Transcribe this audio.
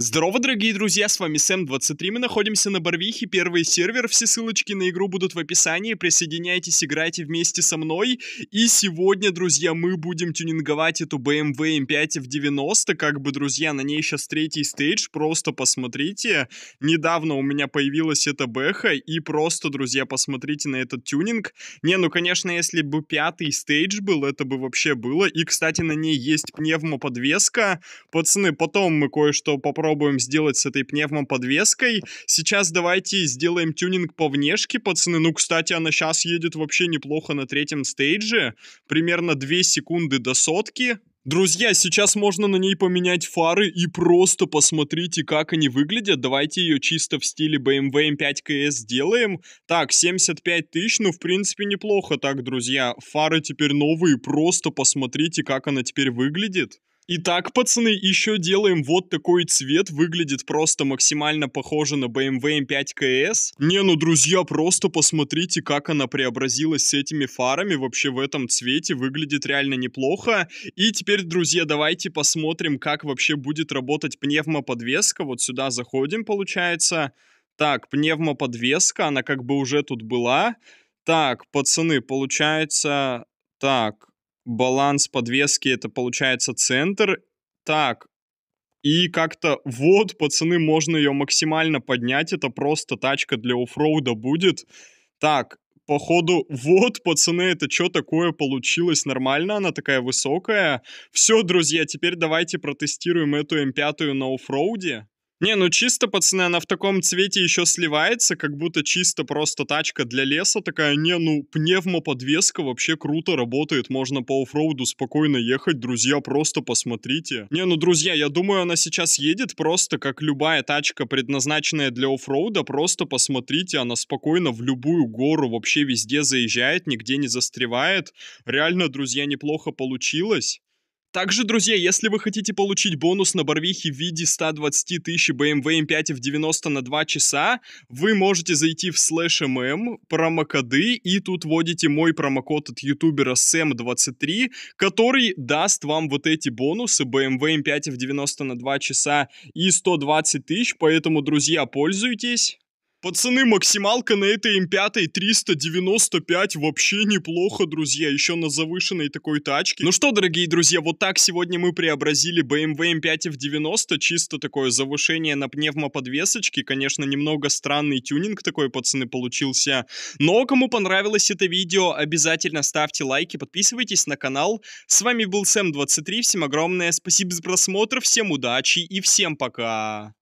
Здорово, дорогие друзья, с вами Сэм23, мы находимся на Барвихе, первый сервер, все ссылочки на игру будут в описании, присоединяйтесь, играйте вместе со мной, и сегодня, друзья, мы будем тюнинговать эту BMW M5 эм в 90, как бы, друзья, на ней сейчас третий стейдж, просто посмотрите, недавно у меня появилась эта бэха, и просто, друзья, посмотрите на этот тюнинг, не, ну, конечно, если бы пятый стейдж был, это бы вообще было, и, кстати, на ней есть пневмоподвеска, пацаны, потом мы кое-что попробуем попробуем сделать с этой пневмоподвеской. Сейчас давайте сделаем тюнинг по внешке, пацаны. Ну, кстати, она сейчас едет вообще неплохо на третьем стейдже. Примерно 2 секунды до сотки. Друзья, сейчас можно на ней поменять фары и просто посмотрите, как они выглядят. Давайте ее чисто в стиле BMW M5 CS сделаем. Так, 75 тысяч, ну в принципе неплохо. Так, друзья, фары теперь новые, просто посмотрите, как она теперь выглядит. Итак, пацаны, еще делаем вот такой цвет. Выглядит просто максимально похоже на BMW M5 CS. Не, ну, друзья, просто посмотрите, как она преобразилась с этими фарами. Вообще в этом цвете выглядит реально неплохо. И теперь, друзья, давайте посмотрим, как вообще будет работать пневмоподвеска. Вот сюда заходим, получается. Так, пневмоподвеска, она как бы уже тут была. Так, пацаны, получается... Так, баланс подвески это получается центр. Так, и как-то вот, пацаны, можно ее максимально поднять, это просто тачка для оффроуда будет. Так, походу, вот, пацаны, это что такое получилось? Нормально, она такая высокая. Все, друзья, теперь давайте протестируем эту М5 на оффроуде. Не, ну чисто, пацаны, она в таком цвете еще сливается, как будто чисто просто тачка для леса такая. Не, ну пневмоподвеска вообще круто работает, можно по оффроуду спокойно ехать, друзья, просто посмотрите. Не, ну, друзья, я думаю, она сейчас едет просто как любая тачка, предназначенная для оффроуда, просто посмотрите, она спокойно в любую гору вообще везде заезжает, нигде не застревает. Реально, друзья, неплохо получилось. Также, друзья, если вы хотите получить бонус на Барвихе в виде 120 тысяч BMW M5 эм в 90 на 2 часа, вы можете зайти в слэш mm, эм, промокоды, и тут вводите мой промокод от ютубера Сэм23, который даст вам вот эти бонусы BMW M5 эм в 90 на 2 часа и 120 тысяч, поэтому, друзья, пользуйтесь. Пацаны, максималка на этой М5 395 вообще неплохо, друзья, еще на завышенной такой тачке. Ну что, дорогие друзья, вот так сегодня мы преобразили BMW M5 в 90, чисто такое завышение на пневмоподвесочке, конечно, немного странный тюнинг такой, пацаны, получился. Но кому понравилось это видео, обязательно ставьте лайки, подписывайтесь на канал. С вами был Сэм23, всем огромное спасибо за просмотр, всем удачи и всем пока!